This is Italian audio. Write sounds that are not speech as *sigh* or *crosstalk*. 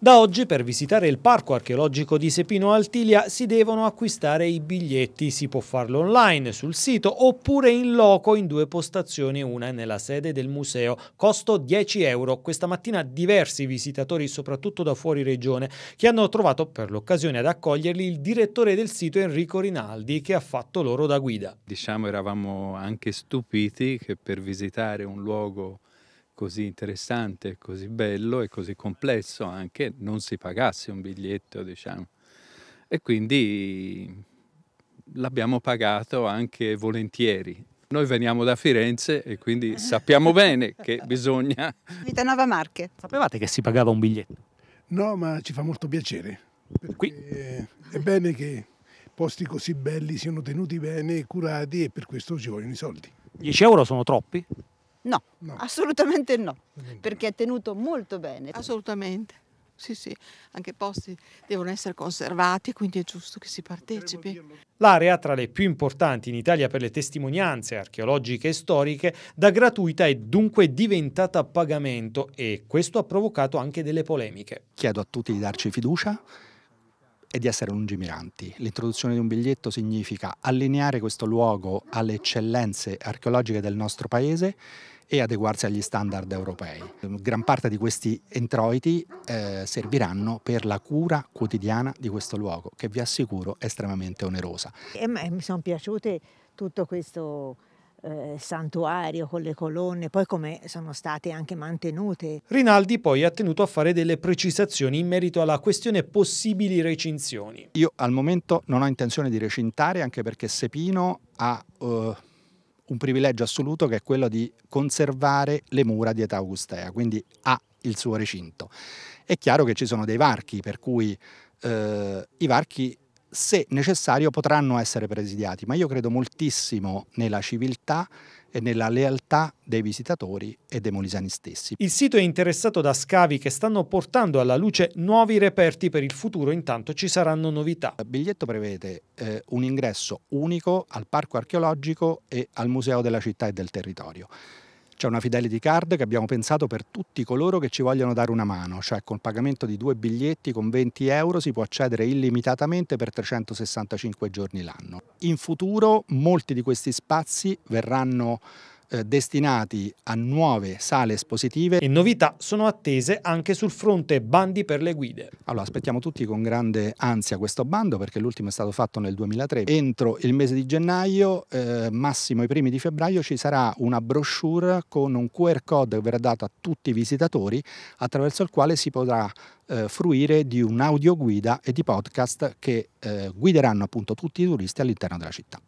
Da oggi per visitare il parco archeologico di Sepino Altilia si devono acquistare i biglietti, si può farlo online sul sito oppure in loco in due postazioni, una nella sede del museo, costo 10 euro. Questa mattina diversi visitatori, soprattutto da fuori regione, che hanno trovato per l'occasione ad accoglierli il direttore del sito Enrico Rinaldi che ha fatto loro da guida. Diciamo eravamo anche stupiti che per visitare un luogo così interessante, così bello e così complesso anche, non si pagasse un biglietto, diciamo. E quindi l'abbiamo pagato anche volentieri. Noi veniamo da Firenze e quindi *laughs* sappiamo bene che bisogna... Vita Nova Marche. Sapevate che si pagava un biglietto? No, ma ci fa molto piacere. Qui. È bene che posti così belli siano tenuti bene, e curati e per questo ci vogliono i soldi. 10 euro sono troppi? No, no, assolutamente no, perché è tenuto molto bene. Assolutamente, sì sì, anche i posti devono essere conservati, quindi è giusto che si partecipi. L'area, tra le più importanti in Italia per le testimonianze archeologiche e storiche, da gratuita è dunque diventata a pagamento e questo ha provocato anche delle polemiche. Chiedo a tutti di darci fiducia e di essere lungimiranti. L'introduzione di un biglietto significa allineare questo luogo alle eccellenze archeologiche del nostro paese e adeguarsi agli standard europei. Gran parte di questi introiti eh, serviranno per la cura quotidiana di questo luogo, che vi assicuro è estremamente onerosa. E mi sono piaciute tutto questo eh, santuario con le colonne, poi come sono state anche mantenute. Rinaldi poi ha tenuto a fare delle precisazioni in merito alla questione possibili recinzioni. Io al momento non ho intenzione di recintare anche perché Sepino ha eh, un privilegio assoluto che è quello di conservare le mura di età augustea, quindi ha il suo recinto. È chiaro che ci sono dei varchi, per cui eh, i varchi se necessario potranno essere presidiati, ma io credo moltissimo nella civiltà e nella lealtà dei visitatori e dei molisani stessi. Il sito è interessato da scavi che stanno portando alla luce nuovi reperti per il futuro, intanto ci saranno novità. Il biglietto prevede eh, un ingresso unico al parco archeologico e al museo della città e del territorio. C'è una Fidelity Card che abbiamo pensato per tutti coloro che ci vogliono dare una mano, cioè col pagamento di due biglietti con 20 euro si può accedere illimitatamente per 365 giorni l'anno. In futuro molti di questi spazi verranno eh, destinati a nuove sale espositive. E novità sono attese anche sul fronte bandi per le guide. Allora aspettiamo tutti con grande ansia questo bando perché l'ultimo è stato fatto nel 2003. Entro il mese di gennaio, eh, massimo i primi di febbraio, ci sarà una brochure con un QR code che verrà dato a tutti i visitatori attraverso il quale si potrà eh, fruire di un'audioguida e di podcast che eh, guideranno appunto tutti i turisti all'interno della città.